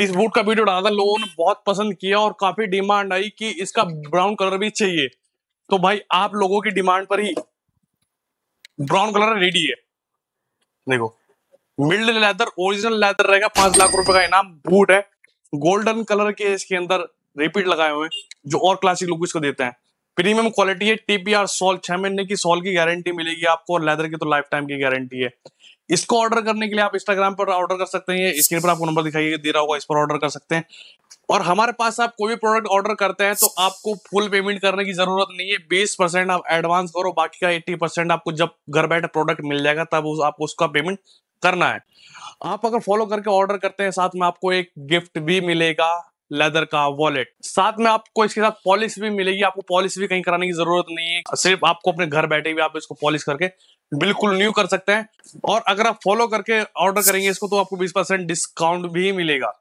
इस बूट का वीडियो डाला था लोगों ने बहुत पसंद किया और काफी डिमांड आई कि इसका ब्राउन कलर भी चाहिए तो भाई आप लोगों की डिमांड पर ही ब्राउन कलर रेडी है देखो मिल्ड लेदर ओरिजिनल लेदर रहेगा पांच लाख रुपए का इनाम बूट है गोल्डन कलर के इसके अंदर रिपीट लगाए हुए जो और क्लासिक लोग इसको देते हैं प्रीमियम क्वालिटी है टीपीआर सोल छह महीने की सोल की गारंटी मिलेगी आपको और लेदर की तो लाइफ टाइम की गारंटी है इसको ऑर्डर करने के लिए आप इंस्टाग्राम पर ऑर्डर कर सकते हैं स्क्रीन पर आपको नंबर दिखाई दे रहा होगा इस पर ऑर्डर कर सकते हैं और हमारे पास आप कोई भी प्रोडक्ट ऑर्डर करते हैं तो आपको फुल पेमेंट करने की जरूरत नहीं है बीस परसेंट आप एडवांस करो बाकी का एट्टी परसेंट आपको जब घर बैठे प्रोडक्ट मिल जाएगा तब उस, आपको उसका पेमेंट करना है आप अगर फॉलो करके ऑर्डर करते हैं साथ में आपको एक गिफ्ट भी मिलेगा लेदर का वॉलेट साथ में आपको इसके साथ पॉलिश भी मिलेगी आपको पॉलिश भी कहीं कराने की जरूरत नहीं है सिर्फ आपको अपने घर बैठे भी आप इसको पॉलिश करके बिल्कुल न्यू कर सकते हैं और अगर आप फॉलो करके ऑर्डर करेंगे इसको तो आपको बीस परसेंट डिस्काउंट भी मिलेगा